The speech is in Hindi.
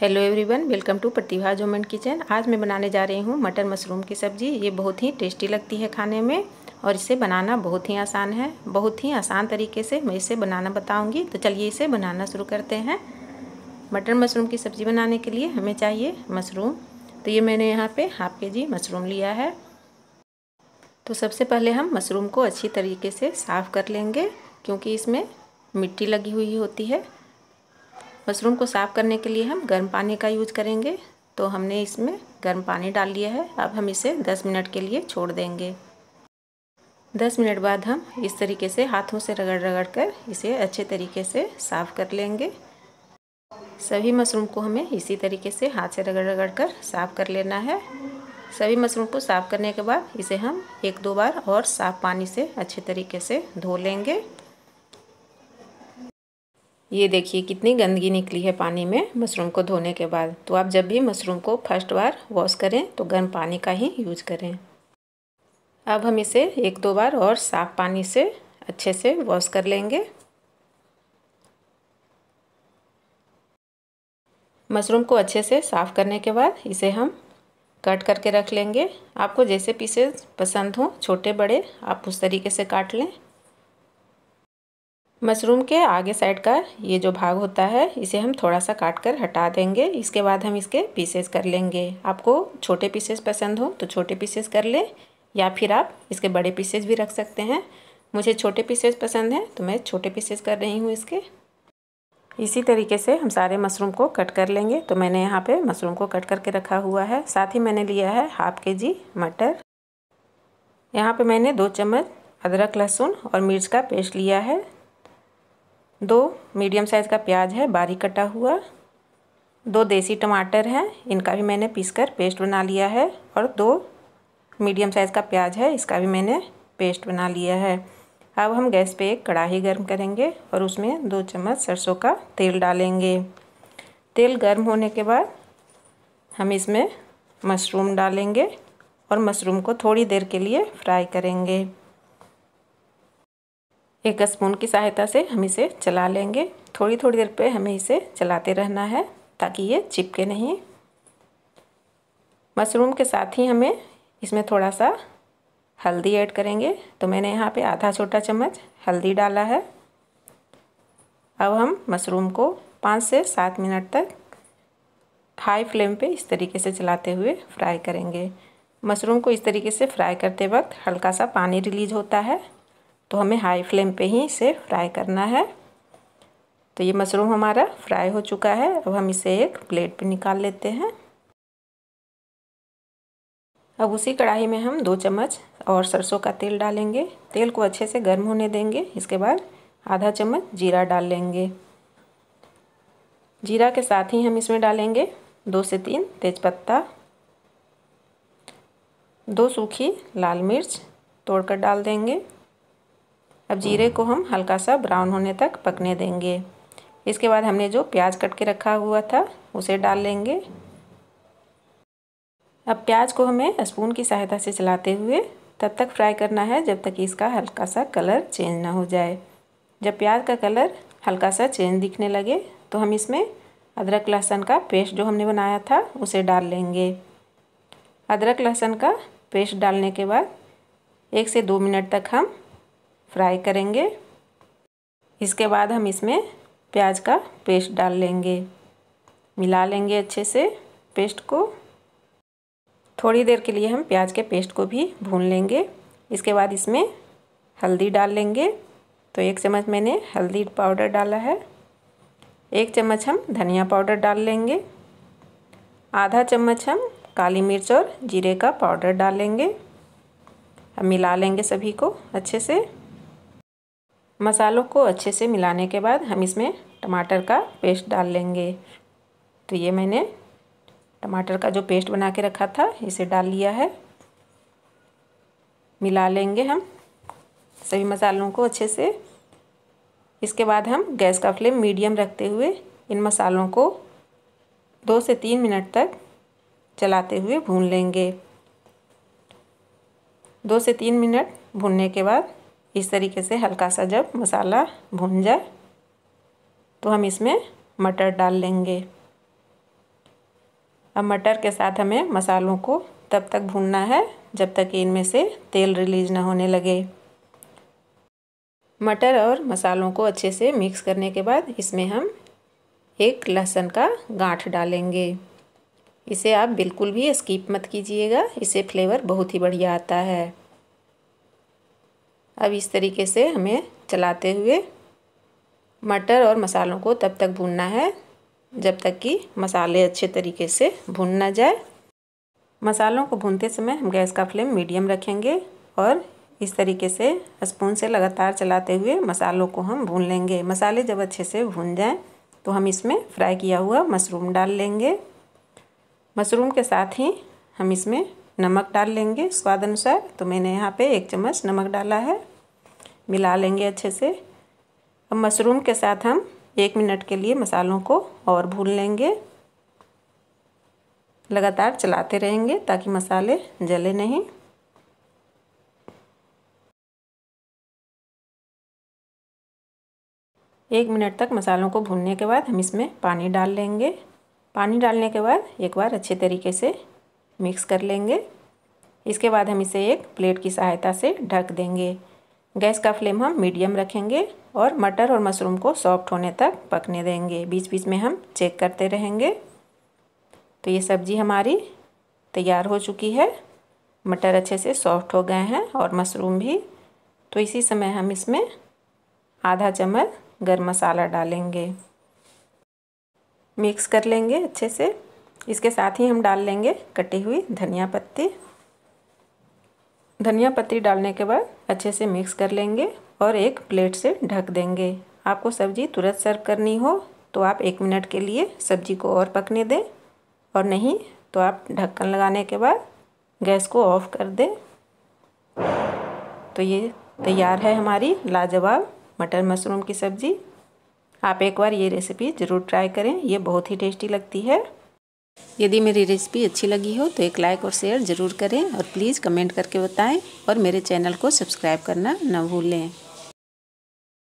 hello everyone welcome to Pratibha जोमन किचन आज मैं बनाने जा रही हूँ मटर मशरूम की सब्ज़ी ये बहुत ही टेस्टी लगती है खाने में और इसे बनाना बहुत ही आसान है बहुत ही आसान तरीके से मैं इसे बनाना बताऊँगी तो चलिए इसे बनाना शुरू करते हैं मटर मशरूम की सब्ज़ी बनाने के लिए हमें चाहिए मशरूम तो ये मैंने यहाँ पर हाफ के जी मशरूम लिया है तो सबसे पहले हम मशरूम को अच्छी तरीके से साफ़ कर लेंगे क्योंकि इसमें मिट्टी लगी हुई होती है मशरूम को साफ़ करने के लिए हम गर्म पानी का यूज करेंगे तो हमने इसमें गर्म पानी डाल लिया है अब हम इसे 10 मिनट के लिए छोड़ देंगे 10 मिनट बाद हम इस तरीके से हाथों से रगड़ रगड़ कर इसे अच्छे तरीके से साफ़ कर लेंगे सभी मशरूम को हमें इसी तरीके से हाथ से रगड़ रगड़ कर साफ़ कर लेना है सभी मशरूम को साफ़ करने के बाद इसे हम एक दो बार और साफ़ पानी से अच्छे तरीके से धो लेंगे ये देखिए कितनी गंदगी निकली है पानी में मशरूम को धोने के बाद तो आप जब भी मशरूम को फर्स्ट बार वॉश करें तो गर्म पानी का ही यूज करें अब हम इसे एक दो बार और साफ़ पानी से अच्छे से वॉश कर लेंगे मशरूम को अच्छे से साफ़ करने के बाद इसे हम कट करके रख लेंगे आपको जैसे पीसेस पसंद हों छोटे बड़े आप उस तरीके से काट लें मशरूम के आगे साइड का ये जो भाग होता है इसे हम थोड़ा सा काट कर हटा देंगे इसके बाद हम इसके पीसेस कर लेंगे आपको छोटे पीसेस पसंद हो तो छोटे पीसेस कर लें या फिर आप इसके बड़े पीसेस भी रख सकते हैं मुझे छोटे पीसेस पसंद हैं तो मैं छोटे पीसेस कर रही हूँ इसके इसी तरीके से हम सारे मशरूम को कट कर लेंगे तो मैंने यहाँ पर मशरूम को कट करके रखा हुआ है साथ ही मैंने लिया है हाफ के जी मटर यहाँ पर मैंने दो चम्मच अदरक लहसुन और मिर्च का पेस्ट लिया है दो मीडियम साइज़ का प्याज है बारीक कटा हुआ दो देसी टमाटर हैं इनका भी मैंने पीस कर पेस्ट बना लिया है और दो मीडियम साइज़ का प्याज है इसका भी मैंने पेस्ट बना लिया है अब हम गैस पे एक कढ़ाई गर्म करेंगे और उसमें दो चम्मच सरसों का तेल डालेंगे तेल गर्म होने के बाद हम इसमें मशरूम डालेंगे और मशरूम को थोड़ी देर के लिए फ्राई करेंगे एक स्पून की सहायता से हम इसे चला लेंगे थोड़ी थोड़ी देर पे हमें इसे चलाते रहना है ताकि ये चिपके नहीं मशरूम के साथ ही हमें इसमें थोड़ा सा हल्दी ऐड करेंगे तो मैंने यहाँ पे आधा छोटा चम्मच हल्दी डाला है अब हम मशरूम को पाँच से सात मिनट तक हाई फ्लेम पे इस तरीके से चलाते हुए फ्राई करेंगे मशरूम को इस तरीके से फ्राई करते वक्त हल्का सा पानी रिलीज होता है तो हमें हाई फ्लेम पे ही इसे फ्राई करना है तो ये मशरूम हमारा फ्राई हो चुका है अब हम इसे एक प्लेट पे निकाल लेते हैं अब उसी कढ़ाई में हम दो चम्मच और सरसों का तेल डालेंगे तेल को अच्छे से गर्म होने देंगे इसके बाद आधा चम्मच जीरा डाल लेंगे जीरा के साथ ही हम इसमें डालेंगे दो से तीन तेज़पत्ता दो सूखी लाल मिर्च तोड़कर डाल देंगे अब जीरे को हम हल्का सा ब्राउन होने तक पकने देंगे इसके बाद हमने जो प्याज कट के रखा हुआ था उसे डाल लेंगे अब प्याज को हमें स्पून की सहायता से चलाते हुए तब तक फ्राई करना है जब तक इसका हल्का सा कलर चेंज ना हो जाए जब प्याज का कलर हल्का सा चेंज दिखने लगे तो हम इसमें अदरक लहसुन का पेस्ट जो हमने बनाया था उसे डाल लेंगे अदरक लहसुन का पेस्ट डालने के बाद एक से दो मिनट तक हम फ्राई करेंगे इसके बाद हम इसमें प्याज का पेस्ट डाल लेंगे मिला लेंगे अच्छे से पेस्ट को थोड़ी देर के लिए हम प्याज के पेस्ट को भी भून लेंगे इसके बाद इसमें हल्दी डाल लेंगे तो एक चम्मच मैंने हल्दी पाउडर डाला है एक चम्मच हम धनिया पाउडर डाल लेंगे आधा चम्मच हम काली मिर्च और जीरे का पाउडर डालेंगे हम मिला लेंगे सभी को अच्छे से मसालों को अच्छे से मिलाने के बाद हम इसमें टमाटर का पेस्ट डाल लेंगे तो ये मैंने टमाटर का जो पेस्ट बना के रखा था इसे डाल लिया है मिला लेंगे हम सभी मसालों को अच्छे से इसके बाद हम गैस का फ्लेम मीडियम रखते हुए इन मसालों को दो से तीन मिनट तक चलाते हुए भून लेंगे दो से तीन मिनट भूनने के बाद इस तरीके से हल्का सा जब मसाला भून जाए तो हम इसमें मटर डाल लेंगे अब मटर के साथ हमें मसालों को तब तक भूनना है जब तक इनमें से तेल रिलीज ना होने लगे मटर और मसालों को अच्छे से मिक्स करने के बाद इसमें हम एक लहसुन का गांठ डालेंगे इसे आप बिल्कुल भी स्कीप मत कीजिएगा इसे फ्लेवर बहुत ही बढ़िया आता है अब इस तरीके से हमें चलाते हुए मटर और मसालों को तब तक भूनना है जब तक कि मसाले अच्छे तरीके से भून ना जाए मसालों को भूनते समय हम गैस का फ्लेम मीडियम रखेंगे और इस तरीके से स्पून से लगातार चलाते हुए मसालों को हम भून लेंगे मसाले जब अच्छे से भून जाएं तो हम इसमें फ्राई किया हुआ मशरूम डाल लेंगे मशरूम के साथ ही हम इसमें नमक डाल लेंगे स्वाद अनुसार तो मैंने यहाँ पे एक चम्मच नमक डाला है मिला लेंगे अच्छे से अब मशरूम के साथ हम एक मिनट के लिए मसालों को और भून लेंगे लगातार चलाते रहेंगे ताकि मसाले जले नहीं एक मिनट तक मसालों को भूनने के बाद हम इसमें पानी डाल लेंगे पानी डालने के बाद एक बार अच्छे तरीके से मिक्स कर लेंगे इसके बाद हम इसे एक प्लेट की सहायता से ढक देंगे गैस का फ्लेम हम मीडियम रखेंगे और मटर और मशरूम को सॉफ्ट होने तक पकने देंगे बीच बीच में हम चेक करते रहेंगे तो ये सब्ज़ी हमारी तैयार हो चुकी है मटर अच्छे से सॉफ्ट हो गए हैं और मशरूम भी तो इसी समय हम इसमें आधा चम्मच गर्म मसाला डालेंगे मिक्स कर लेंगे अच्छे से इसके साथ ही हम डाल लेंगे कटी हुई धनिया पत्ती धनिया पत्ती डालने के बाद अच्छे से मिक्स कर लेंगे और एक प्लेट से ढक देंगे आपको सब्जी तुरंत सर्व करनी हो तो आप एक मिनट के लिए सब्जी को और पकने दें और नहीं तो आप ढक्कन लगाने के बाद गैस को ऑफ कर दें तो ये तैयार है हमारी लाजवाब मटर मशरूम की सब्ज़ी आप एक बार ये रेसिपी ज़रूर ट्राई करें ये बहुत ही टेस्टी लगती है यदि मेरी रेसिपी अच्छी लगी हो तो एक लाइक और शेयर ज़रूर करें और प्लीज़ कमेंट करके बताएं और मेरे चैनल को सब्सक्राइब करना न भूलें